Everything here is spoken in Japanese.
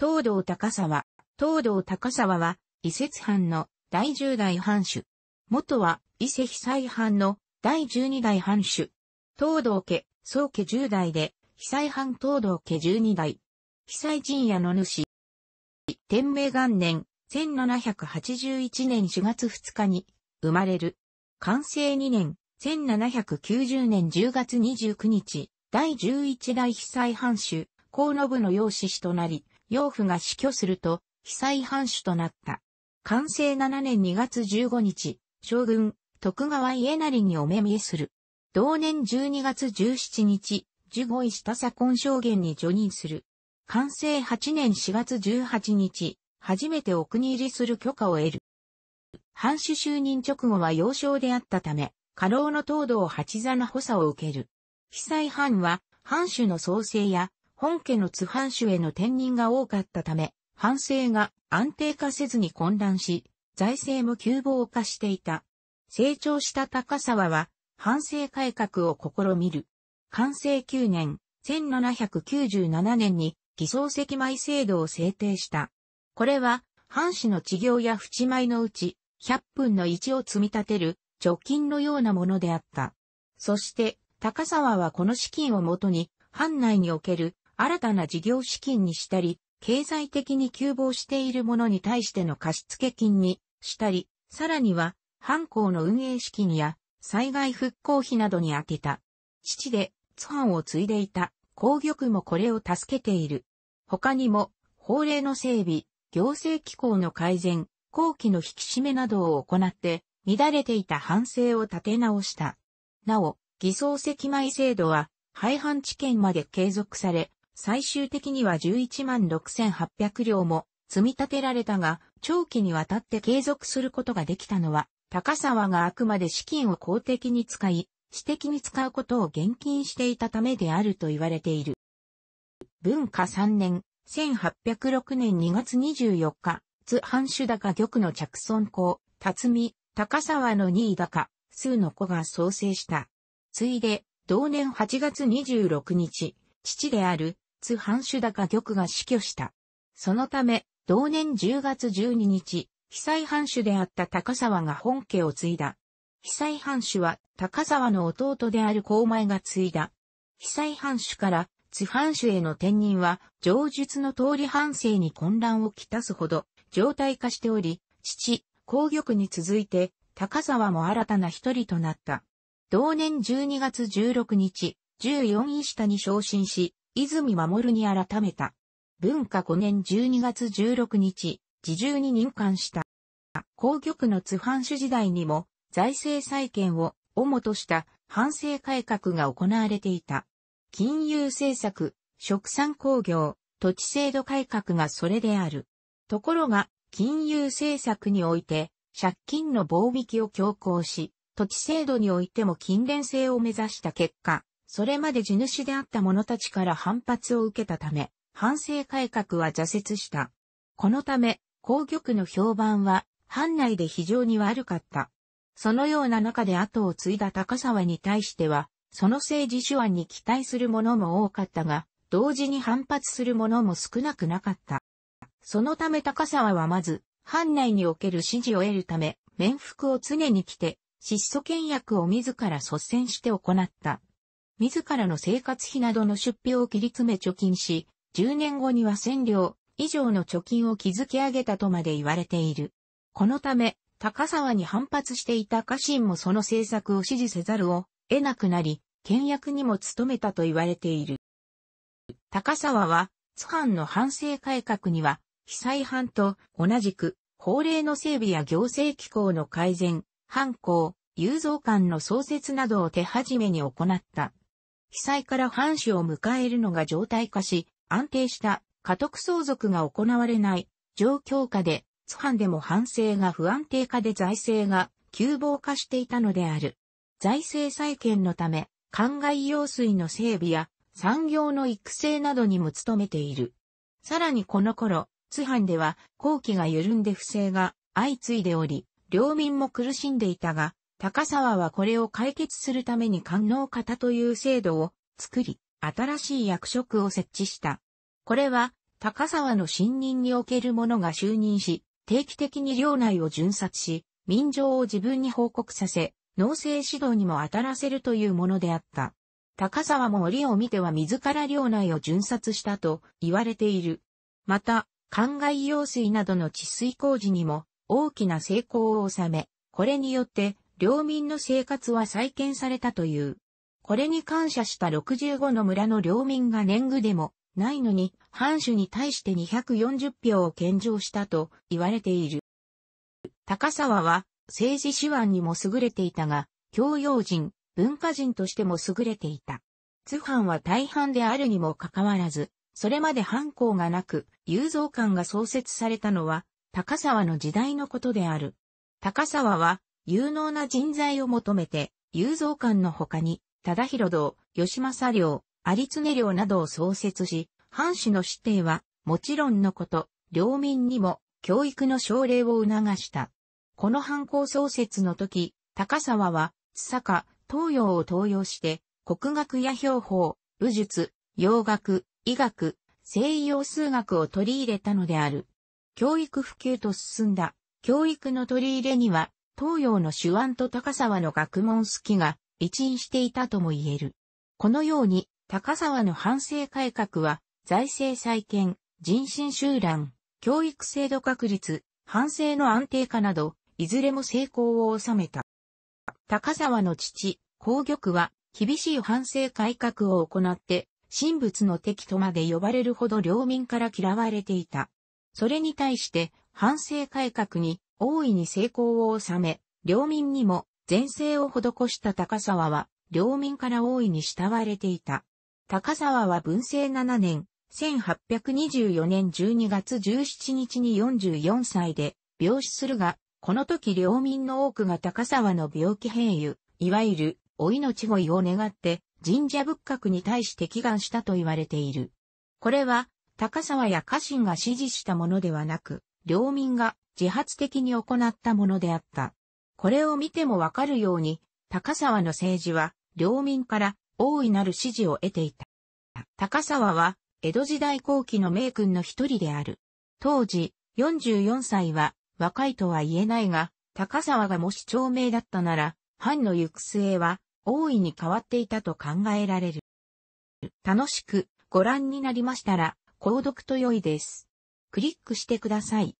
東道高沢。東道高沢は、伊節藩の第十代藩主。元は、伊勢被災藩の第十二代藩主。東道家、宗家十代で、被災藩東道家十二代。被災陣屋の主。天明元年、1781年4月2日に、生まれる。完成2年、1790年10月29日、第11代被災藩主、河野部の養子子となり、養父が死去すると、被災藩主となった。完成7年2月15日、将軍、徳川家成にお目見えする。同年12月17日、受護医した左根証言に除任する。完成8年4月18日、初めてお国入りする許可を得る。藩主就任直後は幼少であったため、過労の東道八座の補佐を受ける。被災藩は、藩主の創生や本家の津藩主への転任が多かったため、藩政が安定化せずに混乱し、財政も窮乏化していた。成長した高沢は、藩政改革を試みる。完成9年、1797年に偽装石米制度を制定した。これは、藩士の治業や淵米のうち、100分の1を積み立てる、貯金のようなものであった。そして、高沢はこの資金をもとに、藩内における新たな事業資金にしたり、経済的に急防しているものに対しての貸付金にしたり、さらには、犯行の運営資金や災害復興費などに充てた。父で津藩を継いでいた皇玉もこれを助けている。他にも、法令の整備、行政機構の改善、後期の引き締めなどを行って、乱れていた反省を立て直した。なお、偽装石米制度は、廃藩置県まで継続され、最終的には11万6800両も積み立てられたが、長期にわたって継続することができたのは、高沢があくまで資金を公的に使い、私的に使うことを現金していたためであると言われている。文化3年、1806年2月24日、津藩主高玉の着村校、辰巳、高沢の二位高、数の子が創生した。ついで、同年8月26日、父である津藩主高玉が死去した。そのため、同年10月12日、被災藩主であった高沢が本家を継いだ。被災藩主は高沢の弟である高前が継いだ。被災藩主から津藩主への転任は、上述の通り藩政に混乱をきたすほど、状態化しており、父、皇玉に続いて、高沢も新たな一人となった。同年12月16日、14位下に昇進し、泉守に改めた。文化5年12月16日、自重に任官した。皇局の津藩主時代にも財政再建を主とした反省改革が行われていた。金融政策、食産工業、土地制度改革がそれである。ところが、金融政策において、借金の防引きを強行し、土地制度においても勤勉性を目指した結果、それまで地主であった者たちから反発を受けたため、反省改革は挫折した。このため、皇玉の評判は、藩内で非常に悪かった。そのような中で後を継いだ高沢に対しては、その政治手腕に期待する者も多かったが、同時に反発する者も少なくなかった。そのため高沢はまず、藩内における支持を得るため、面服を常に着て、質素倹約を自ら率先して行った。自らの生活費などの出費を切り詰め貯金し、10年後には1000両以上の貯金を築き上げたとまで言われている。このため、高沢に反発していた家臣もその政策を支持せざるを得なくなり、倹約にも努めたと言われている。高沢は、津藩の反省改革には、被災藩と同じく、法令の整備や行政機構の改善、藩校、有造館の創設などを手始めに行った。被災から藩主を迎えるのが常態化し、安定した家督相続が行われない状況下で、津藩でも藩政が不安定化で財政が急防化していたのである。財政再建のため、灌漑用水の整備や産業の育成などにも努めている。さらにこの頃、津藩では工期が緩んで不正が相次いでおり、領民も苦しんでいたが、高沢はこれを解決するために官能型という制度を作り、新しい役職を設置した。これは、高沢の信任における者が就任し、定期的に領内を巡察し、民情を自分に報告させ、農政指導にも当たらせるというものであった。高沢も折を見ては自ら領内を巡察したと言われている。また、灌漑用水などの治水工事にも大きな成功を収め、これによって領民の生活は再建されたという。これに感謝した65の村の領民が年貢でもないのに、藩主に対して240票を献上したと言われている。高沢は政治手腕にも優れていたが、教養人、文化人としても優れていた。津藩は大藩であるにもかかわらず、それまで藩校がなく、雄造館が創設されたのは、高沢の時代のことである。高沢は、有能な人材を求めて、雄造館の他に、忠広堂、吉政領、有常領などを創設し、藩主の指定は、もちろんのこと、領民にも、教育の奨励を促した。この藩校創設の時、高沢は、津坂、東洋を登用して、国学や標法、武術、洋学、医学、西洋数学を取り入れたのである。教育普及と進んだ、教育の取り入れには、東洋の手腕と高沢の学問好きが一員していたとも言える。このように、高沢の反省改革は、財政再建、人心集乱、教育制度確立、反省の安定化など、いずれも成功を収めた。高沢の父、皇玉は、厳しい反省改革を行って、神仏の敵とまで呼ばれるほど領民から嫌われていた。それに対して、反省改革に大いに成功を収め、領民にも前世を施した高沢は、領民から大いに慕われていた。高沢は文政7年、1824年12月17日に44歳で病死するが、この時領民の多くが高沢の病気併誘、いわゆるお命乞いを願って神社仏閣に対して祈願したと言われている。これは高沢や家臣が指示したものではなく、領民が自発的に行ったものであった。これを見てもわかるように、高沢の政治は、領民から大いなる支持を得ていた。高沢は、江戸時代後期の名君の一人である。当時、44歳は、若いとは言えないが、高沢がもし長命だったなら、藩の行く末は、大いに変わっていたと考えられる。楽しくご覧になりましたら、購読と良いです。クリックしてください。